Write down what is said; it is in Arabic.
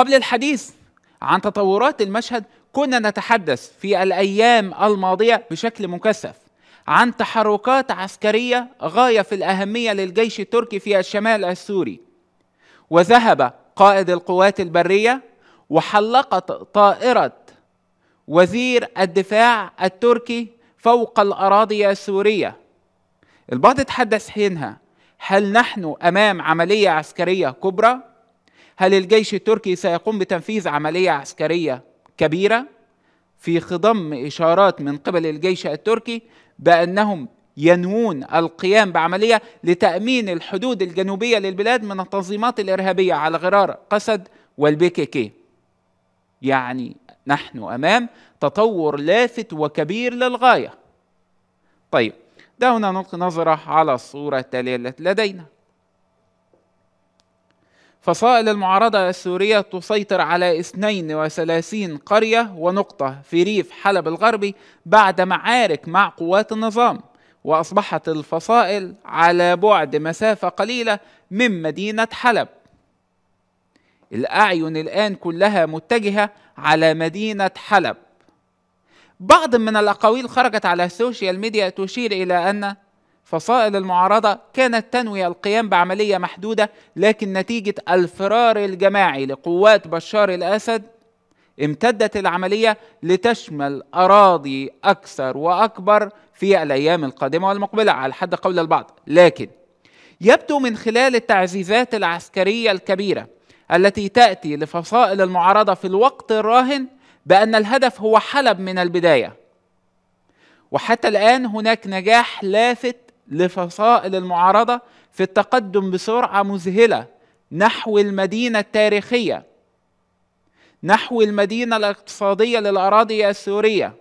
قبل الحديث عن تطورات المشهد كنا نتحدث في الايام الماضيه بشكل مكثف عن تحركات عسكريه غايه في الاهميه للجيش التركي في الشمال السوري وذهب قائد القوات البريه وحلقت طائره وزير الدفاع التركي فوق الاراضي السوريه البعض تحدث حينها هل نحن امام عمليه عسكريه كبرى هل الجيش التركي سيقوم بتنفيذ عملية عسكرية كبيرة في خضم إشارات من قبل الجيش التركي بأنهم ينوون القيام بعملية لتأمين الحدود الجنوبية للبلاد من التنظيمات الإرهابية على غرار قسد والبيكيكي يعني نحن أمام تطور لافت وكبير للغاية طيب دعونا نلقي نظرة على الصورة التالية التي لدينا فصائل المعارضة السورية تسيطر على 32 قرية ونقطة في ريف حلب الغربي بعد معارك مع قوات النظام وأصبحت الفصائل على بعد مسافة قليلة من مدينة حلب الأعين الآن كلها متجهة على مدينة حلب بعض من الأقاويل خرجت على السوشيال ميديا تشير إلى أن فصائل المعارضة كانت تنوي القيام بعملية محدودة لكن نتيجة الفرار الجماعي لقوات بشار الأسد امتدت العملية لتشمل أراضي أكثر وأكبر في الأيام القادمة والمقبلة على حد قول البعض لكن يبدو من خلال التعزيزات العسكرية الكبيرة التي تأتي لفصائل المعارضة في الوقت الراهن بأن الهدف هو حلب من البداية وحتى الآن هناك نجاح لافت لفصائل المعارضه في التقدم بسرعه مذهله نحو المدينه التاريخيه نحو المدينه الاقتصاديه للاراضي السوريه